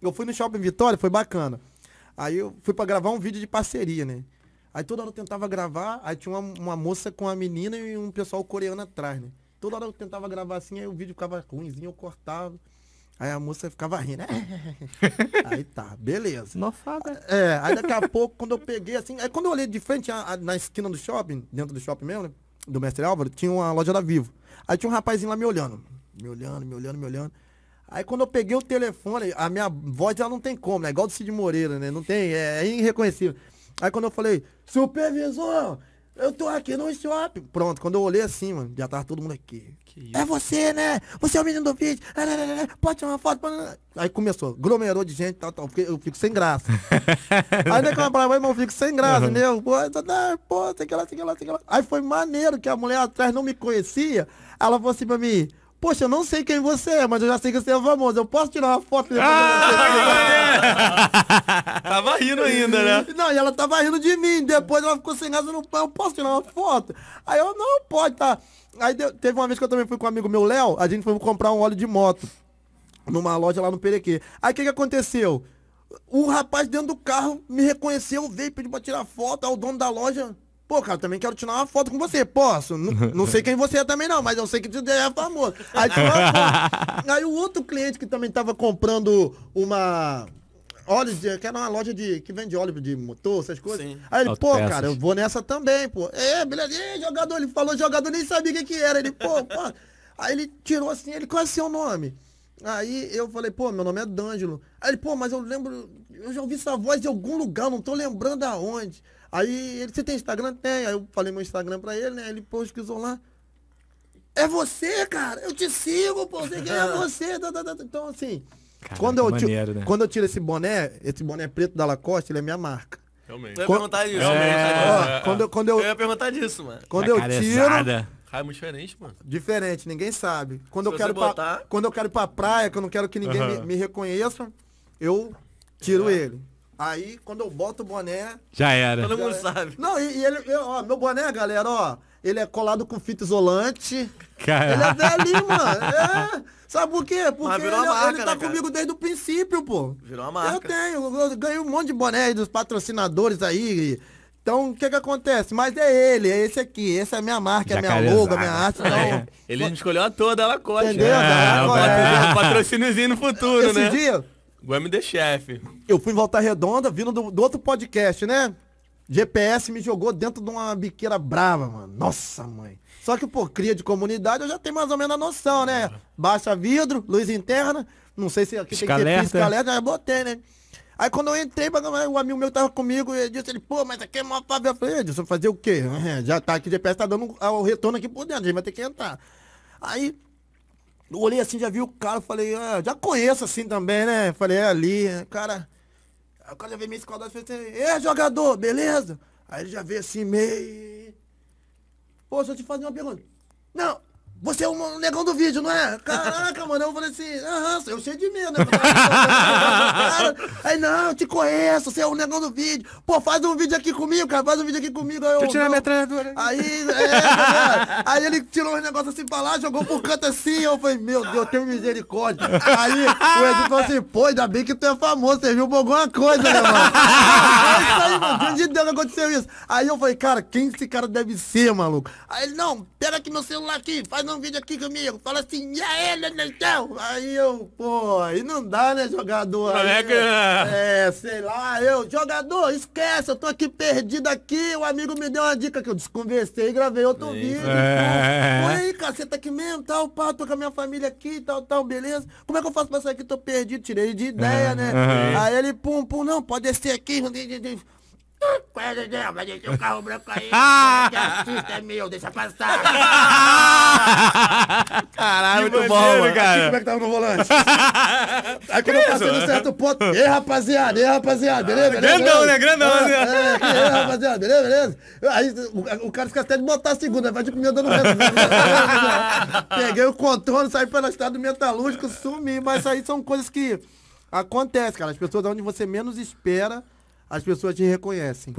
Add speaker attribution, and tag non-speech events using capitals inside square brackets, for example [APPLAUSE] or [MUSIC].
Speaker 1: Eu fui no shopping Vitória, foi bacana. Aí eu fui para gravar um vídeo de parceria, né? Aí toda hora eu tentava gravar, aí tinha uma, uma moça com a menina e um pessoal coreano atrás, né? Toda hora eu tentava gravar assim, aí o vídeo ficava ruimzinho, eu cortava. Aí a moça ficava rindo. Né? [LAUGHS] aí tá, beleza. Nofada. É, aí daqui a pouco, quando eu peguei assim, aí quando eu olhei de frente, a, a, na esquina do shopping, dentro do shopping mesmo, né, do Mestre Álvaro, tinha uma loja da Vivo. Aí tinha um rapazinho lá me olhando. Me olhando, me olhando, me olhando. Aí quando eu peguei o telefone, a minha voz ela não tem como, né? Igual do Cid Moreira, né? Não tem, é, é irreconhecível. Aí quando eu falei, supervisor, eu tô aqui no shopping. Pronto, quando eu olhei assim, mano, já tava todo mundo aqui. É você, né? Você é o menino do vídeo. Pode tirar uma foto. Pode... Aí começou, aglomerou de gente, tal, tal. Eu fico sem graça. [LAUGHS] aí né, quando eu falava, irmão, eu fico sem graça, uhum. né? Pô, pô, sei que lá, sei que lá, sei que lá. Aí foi maneiro que a mulher atrás não me conhecia. Ela falou assim pra mim, Poxa, eu não sei quem você é, mas eu já sei que você é famoso. Eu posso tirar uma foto depois ah, de você? [LAUGHS] É? tava rindo ainda, né? Não, e ela tava rindo de mim. Depois ela ficou sem graça, eu não eu posso tirar uma foto? Aí eu, não, pode, tá. Aí deu, teve uma vez que eu também fui com um amigo meu, Léo, a gente foi comprar um óleo de moto numa loja lá no Perequê. Aí o que, que aconteceu? O rapaz dentro do carro me reconheceu, veio, pediu pra tirar foto, aí é o dono da loja Pô, cara, também quero tirar uma foto com você. Posso? Não, não sei quem você é também não, mas eu sei que tu é famoso. Aí, tipo, [LAUGHS] aí o outro cliente que também tava comprando uma óleo, eh, de, que era uma loja de, que vende óleo de motor, essas coisas. Sim. Aí ele, pô, peças. cara, eu vou nessa também, pô. É, beleza, Ei, jogador, ele falou jogador, nem sabia o que, que era. Ele, pô, [LAUGHS] pô. Aí ele tirou assim, ele, qual é seu nome? Aí eu falei, pô, meu nome é D'Angelo. Aí ele, pô, mas eu lembro, eu já ouvi sua voz de algum lugar, não tô lembrando aonde. Aí ele, você tem Instagram? Tem. É. Aí eu falei meu Instagram pra ele, né? Ele pesquisou lá. É você, cara! Eu te sigo, pô! Você é [LAUGHS] você! Então, assim, quando, eu maneiro, tiro, né? quando eu tiro esse boné, esse boné preto da Lacoste, ele é minha marca. Realmente. Eu ia perguntar isso. É, né? quando, eu, quando eu, eu ia perguntar disso, mano. Quando eu tiro... Cai muito diferente, mano. Diferente, ninguém sabe. Quando, eu quero, botar... pra, quando eu quero ir pra praia, que eu não quero que ninguém uhum. me, me, reconheça, eu tiro é. ele. Aí, quando eu boto o boné. Já era. Todo mundo sabe. Não, e, e ele. Eu, ó, meu boné, galera, ó. Ele é colado com fita isolante. cara Ele é velhinho, mano. É. Sabe por quê? Porque ele, marca, ele, tá né, comigo desde o princípio, pô. Virou uma marca. Eu tenho. Eu ganhei um monte de boné dos patrocinadores aí. Então, o que que acontece? Mas é ele, é esse aqui, essa é a minha marca, é a minha logo, a minha arte. Então... É. Ele escolheu a toda, ela corte. Entendeu? Né? É, É. Patrocíniozinho no futuro, Esse né? Esse dia, MD Chef. Eu fui em Volta Redonda, vindo do, do, outro podcast, né? GPS me jogou dentro de uma biqueira brava, mano. Nossa, mãe. Só que, pô, cria de comunidade, eu já tenho mais ou menos a noção, né? Baixa vidro, luz interna. Não sei se aqui Escalerta. tem que ter alerta, já botei, né? Aí quando eu entrei, o amigo meu tava comigo, ele disse, ele, pô, mas aqui é uma favela. Eu falei, é, Edson, fazer o quê? [LAUGHS] Já tá aqui, o GPS tá dando o retorno aqui por dentro, a gente vai ter que entrar. Aí eu olhei assim, já vi o cara, falei, ah, já conheço assim também, né? Falei, é ali, né? cara. Aí o cara já veio meio escaldado e falei assim, é jogador, beleza? Aí ele já veio assim, meio. Pô, deixa eu te fazer uma pergunta. Não, você é o negão do vídeo, não é? Caraca, mano, eu falei assim, aham, eu cheio de medo, né? [LAUGHS] aí, não, eu te conheço, você é o negão do vídeo. Pô, faz um vídeo aqui comigo, cara, faz um vídeo aqui comigo. eu, Deixa eu tirar a metralhadora. Aí, é, tá aí ele tirou um negócio assim pra lá, jogou por canto assim, eu falei, meu Deus, tenho misericórdia. Aí o Ed falou assim, pô, ainda bem que tu é famoso, você viu por alguma coisa, né, mano? É isso aí, mano, de Deus que aconteceu isso. Aí eu falei, cara, quem esse cara deve ser, maluco? Aí ele, não, pega aqui meu celular aqui, faz fazer um vídeo aqui comigo. Fala assim, e aí, Nenetão? Aí eu, pô, aí não dá, né, jogador? É aí, é, que... é, sei lá, eu, jogador, esquece, eu tô aqui perdido aqui, o amigo me deu uma dica que eu desconversei e gravei outro vídeo. É. aí, então, caceta que mesmo, tal, pá, tô com a minha família aqui, tal, tal, beleza? Como é que eu faço pra sair aqui? Tô perdido, tirei de ideia, é. né? Uhum. Aí ele, pum, pum, não, pode descer aqui, qual é, Mas deixa o carro branco aí. Assista, [LAUGHS] é meu, deixa passar. [LAUGHS] Caralho, muito maneiro, bom, cara. Como é que tava tá no volante? Aí [LAUGHS] quando eu passei no certo ponto. Ei, rapaziada, ei, rapaziada, beleza? Ah, beleza grandão, beleza? né? Grandão, ah, né? É, ei, rapaziada, beleza, beleza? Aí o, o cara fica até de botar a segunda, vai de primeiro dando né? Peguei o controle, saí pela estrada do metalúrgico, sumi. Mas aí são coisas que acontecem, cara. As pessoas onde você menos espera as pessoas te reconhecem.